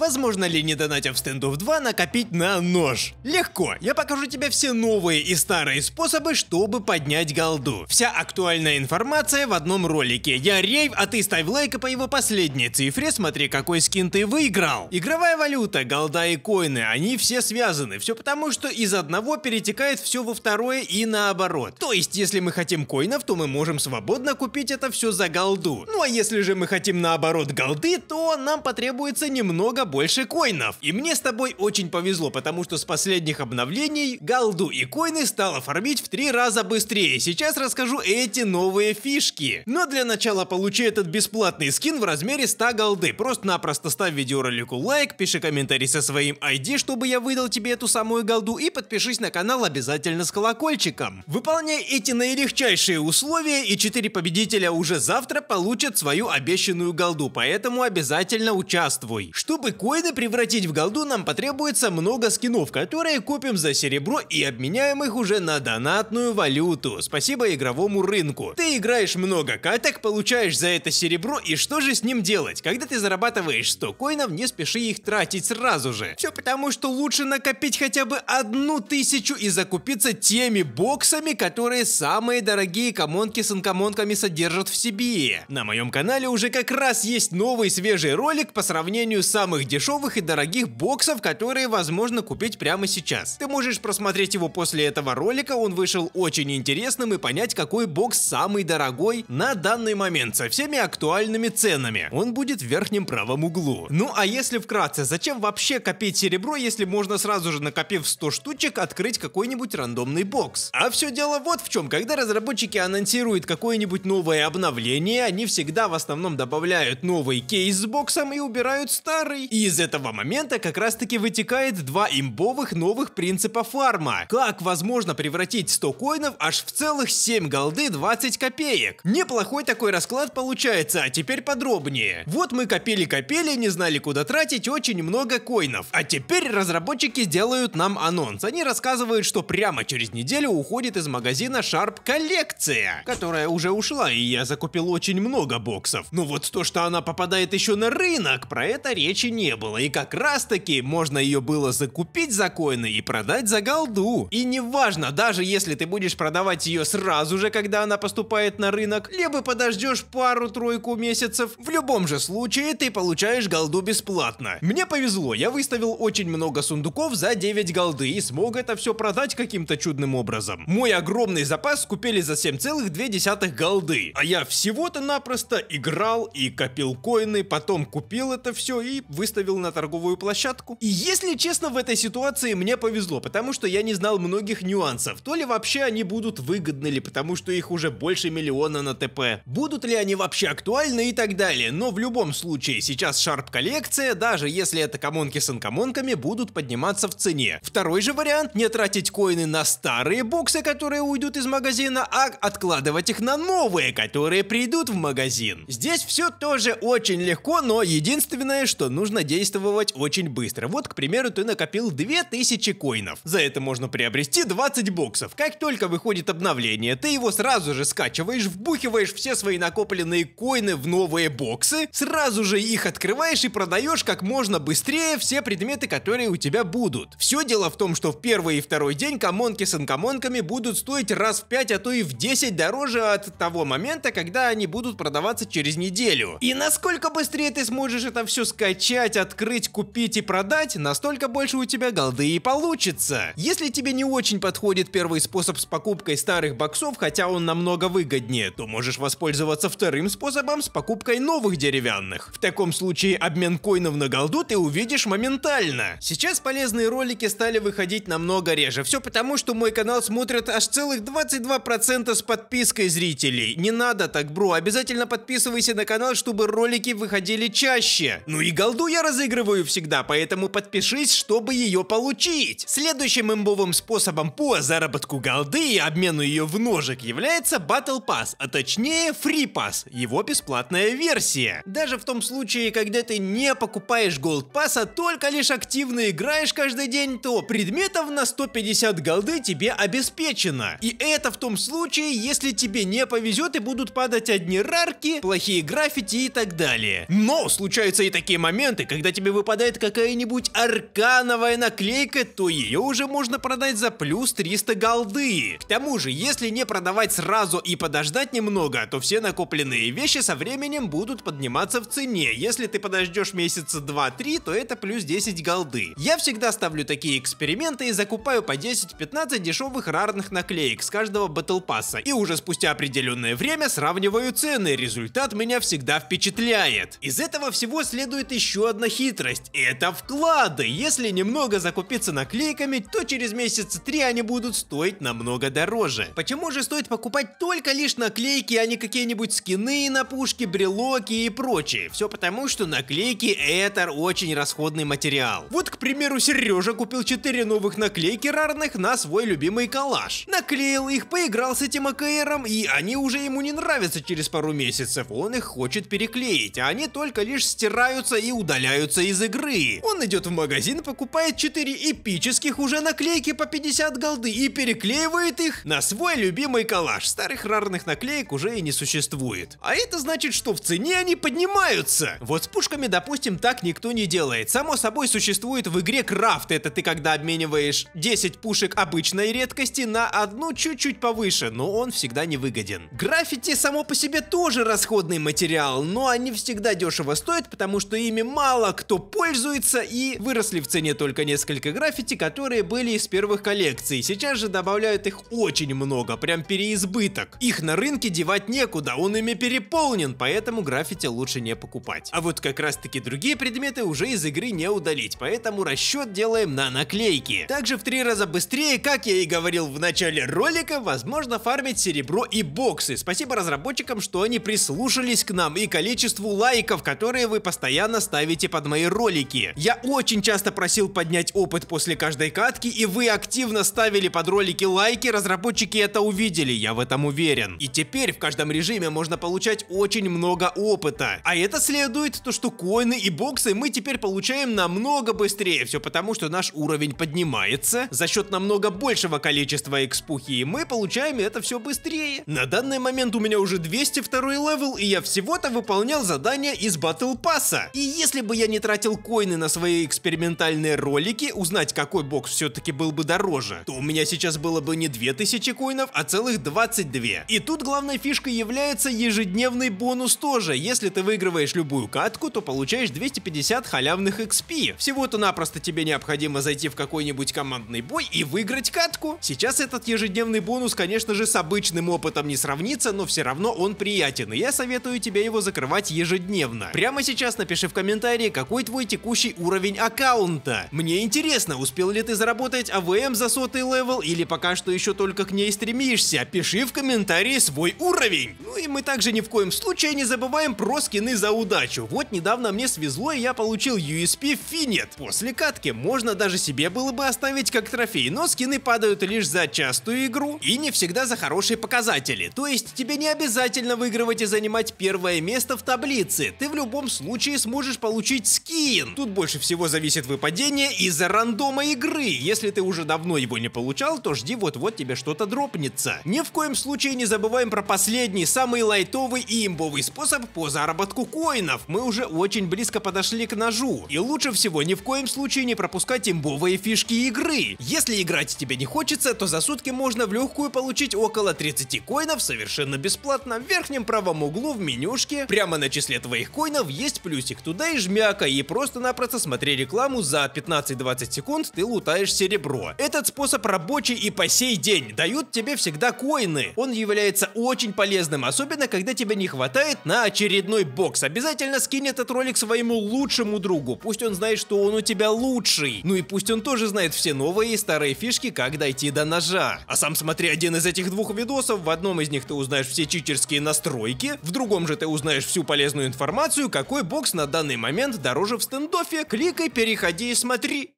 Возможно ли, не донатив стендов 2, накопить на нож? Легко, я покажу тебе все новые и старые способы, чтобы поднять голду. Вся актуальная информация в одном ролике. Я рейв, а ты ставь лайк и по его последней цифре смотри, какой скин ты выиграл. Игровая валюта, голда и коины, они все связаны. Все потому, что из одного перетекает все во второе и наоборот. То есть, если мы хотим коинов, то мы можем свободно купить это все за голду. Ну а если же мы хотим наоборот голды, то нам потребуется немного побольше коинов. И мне с тобой очень повезло, потому что с последних обновлений голду и коины стало фармить в три раза быстрее. Сейчас расскажу эти новые фишки. Но для начала получи этот бесплатный скин в размере 100 голды. Просто-напросто ставь видеоролику лайк, пиши комментарий со своим ID, чтобы я выдал тебе эту самую голду и подпишись на канал обязательно с колокольчиком. Выполняй эти наилегчайшие условия и 4 победителя уже завтра получат свою обещанную голду, поэтому обязательно участвуй. Чтобы Коины превратить в голду нам потребуется много скинов, которые купим за серебро и обменяем их уже на донатную валюту. Спасибо игровому рынку. Ты играешь много каток, получаешь за это серебро и что же с ним делать? Когда ты зарабатываешь 100 коинов, не спеши их тратить сразу же. Все потому, что лучше накопить хотя бы одну тысячу и закупиться теми боксами, которые самые дорогие комонки с инкомонками содержат в себе. На моем канале уже как раз есть новый свежий ролик по сравнению самых дешевых и дорогих боксов, которые возможно купить прямо сейчас. Ты можешь просмотреть его после этого ролика, он вышел очень интересным и понять, какой бокс самый дорогой на данный момент со всеми актуальными ценами. Он будет в верхнем правом углу. Ну а если вкратце, зачем вообще копить серебро, если можно сразу же накопив 100 штучек открыть какой-нибудь рандомный бокс? А все дело вот в чем, когда разработчики анонсируют какое-нибудь новое обновление, они всегда в основном добавляют новый кейс с боксом и убирают старый. И из этого момента как раз таки вытекает два имбовых новых принципа фарма. Как возможно превратить 100 коинов аж в целых 7 голды 20 копеек? Неплохой такой расклад получается, а теперь подробнее. Вот мы копили-копили, не знали куда тратить очень много коинов. А теперь разработчики делают нам анонс. Они рассказывают, что прямо через неделю уходит из магазина Sharp коллекция, которая уже ушла, и я закупил очень много боксов. Но ну вот то, что она попадает еще на рынок, про это речи нет не было, и как раз таки можно ее было закупить за коины и продать за голду. И неважно, даже если ты будешь продавать ее сразу же, когда она поступает на рынок, либо подождешь пару-тройку месяцев, в любом же случае ты получаешь голду бесплатно. Мне повезло, я выставил очень много сундуков за 9 голды и смог это все продать каким-то чудным образом. Мой огромный запас купили за 7,2 голды, а я всего-то напросто играл и копил коины, потом купил это все и выставил выставил на торговую площадку. И если честно, в этой ситуации мне повезло, потому что я не знал многих нюансов. То ли вообще они будут выгодны ли, потому что их уже больше миллиона на ТП. Будут ли они вообще актуальны и так далее. Но в любом случае, сейчас Sharp коллекция, даже если это комонки с инкомонками, будут подниматься в цене. Второй же вариант, не тратить коины на старые боксы, которые уйдут из магазина, а откладывать их на новые, которые придут в магазин. Здесь все тоже очень легко, но единственное, что нужно можно действовать очень быстро. Вот, к примеру, ты накопил 2000 коинов. За это можно приобрести 20 боксов. Как только выходит обновление, ты его сразу же скачиваешь, вбухиваешь все свои накопленные коины в новые боксы, сразу же их открываешь и продаешь как можно быстрее все предметы, которые у тебя будут. Все дело в том, что в первый и второй день комонки с инкомонками будут стоить раз в 5, а то и в 10 дороже от того момента, когда они будут продаваться через неделю. И насколько быстрее ты сможешь это все скачать, взять, открыть, купить и продать, настолько больше у тебя голды и получится. Если тебе не очень подходит первый способ с покупкой старых боксов, хотя он намного выгоднее, то можешь воспользоваться вторым способом с покупкой новых деревянных. В таком случае обмен коинов на голду ты увидишь моментально. Сейчас полезные ролики стали выходить намного реже. Все потому, что мой канал смотрят аж целых 22% с подпиской зрителей. Не надо так, бро. Обязательно подписывайся на канал, чтобы ролики выходили чаще. Ну и голду я разыгрываю всегда, поэтому подпишись, чтобы ее получить. Следующим имбовым способом по заработку голды и обмену ее в ножик является Battle Pass, а точнее Free Pass, его бесплатная версия. Даже в том случае, когда ты не покупаешь Gold Pass, а только лишь активно играешь каждый день, то предметов на 150 голды тебе обеспечено. И это в том случае, если тебе не повезет и будут падать одни рарки, плохие граффити и так далее. Но случаются и такие моменты, когда тебе выпадает какая-нибудь аркановая наклейка, то ее уже можно продать за плюс 300 голды. К тому же, если не продавать сразу и подождать немного, то все накопленные вещи со временем будут подниматься в цене. Если ты подождешь месяца 2-3, то это плюс 10 голды. Я всегда ставлю такие эксперименты и закупаю по 10-15 дешевых рарных наклеек с каждого батл пасса. И уже спустя определенное время сравниваю цены. Результат меня всегда впечатляет. Из этого всего следует еще одна одна хитрость. Это вклады. Если немного закупиться наклейками, то через месяца три они будут стоить намного дороже. Почему же стоит покупать только лишь наклейки, а не какие-нибудь скины на пушки, брелоки и прочее? Все потому, что наклейки это очень расходный материал. Вот, к примеру, Сережа купил 4 новых наклейки рарных на свой любимый коллаж Наклеил их, поиграл с этим АКРом, и они уже ему не нравятся через пару месяцев. Он их хочет переклеить, а они только лишь стираются и удаляются исключаются из игры. Он идет в магазин, покупает 4 эпических уже наклейки по 50 голды и переклеивает их на свой любимый коллаж. Старых рарных наклеек уже и не существует. А это значит, что в цене они поднимаются. Вот с пушками, допустим, так никто не делает. Само собой существует в игре крафт. Это ты когда обмениваешь 10 пушек обычной редкости на одну чуть-чуть повыше, но он всегда не выгоден Граффити само по себе тоже расходный материал, но они всегда дешево стоят, потому что ими мало мало кто пользуется и выросли в цене только несколько граффити, которые были из первых коллекций. Сейчас же добавляют их очень много, прям переизбыток. Их на рынке девать некуда, он ими переполнен, поэтому граффити лучше не покупать. А вот как раз таки другие предметы уже из игры не удалить, поэтому расчет делаем на наклейки. Также в три раза быстрее, как я и говорил в начале ролика, возможно фармить серебро и боксы. Спасибо разработчикам, что они прислушались к нам и количеству лайков, которые вы постоянно ставите комменте под мои ролики. Я очень часто просил поднять опыт после каждой катки, и вы активно ставили под ролики лайки, разработчики это увидели, я в этом уверен. И теперь в каждом режиме можно получать очень много опыта. А это следует то, что коины и боксы мы теперь получаем намного быстрее, все потому, что наш уровень поднимается. За счет намного большего количества экспухи, и мы получаем это все быстрее. На данный момент у меня уже 202 левел, и я всего-то выполнял задания из батл пасса. И если бы бы я не тратил коины на свои экспериментальные ролики, узнать какой бокс все-таки был бы дороже, то у меня сейчас было бы не 2000 коинов, а целых 22. И тут главной фишкой является ежедневный бонус тоже. Если ты выигрываешь любую катку, то получаешь 250 халявных XP. Всего-то напросто тебе необходимо зайти в какой-нибудь командный бой и выиграть катку. Сейчас этот ежедневный бонус, конечно же, с обычным опытом не сравнится, но все равно он приятен, и я советую тебе его закрывать ежедневно. Прямо сейчас напиши в комментариях, комментарии, какой твой текущий уровень аккаунта. Мне интересно, успел ли ты заработать АВМ за сотый левел или пока что еще только к ней стремишься? Пиши в комментарии свой уровень. Ну и мы также ни в коем случае не забываем про скины за удачу. Вот недавно мне свезло и я получил USP Finet. После катки можно даже себе было бы оставить как трофей, но скины падают лишь за частую игру и не всегда за хорошие показатели. То есть тебе не обязательно выигрывать и занимать первое место в таблице. Ты в любом случае сможешь получить получить скин. Тут больше всего зависит выпадение из-за рандома игры. Если ты уже давно его не получал, то жди вот-вот тебе что-то дропнется. Ни в коем случае не забываем про последний, самый лайтовый и имбовый способ по заработку коинов. Мы уже очень близко подошли к ножу. И лучше всего ни в коем случае не пропускать имбовые фишки игры. Если играть тебе не хочется, то за сутки можно в легкую получить около 30 коинов совершенно бесплатно в верхнем правом углу в менюшке. Прямо на числе твоих коинов есть плюсик туда и жми железяка и просто-напросто смотри рекламу за 15-20 секунд ты лутаешь серебро. Этот способ рабочий и по сей день. Дают тебе всегда коины. Он является очень полезным, особенно когда тебе не хватает на очередной бокс. Обязательно скинь этот ролик своему лучшему другу. Пусть он знает, что он у тебя лучший. Ну и пусть он тоже знает все новые и старые фишки, как дойти до ножа. А сам смотри один из этих двух видосов. В одном из них ты узнаешь все читерские настройки, в другом же ты узнаешь всю полезную информацию, какой бокс на данный момент дороже в стендофе, кликай, переходи и смотри.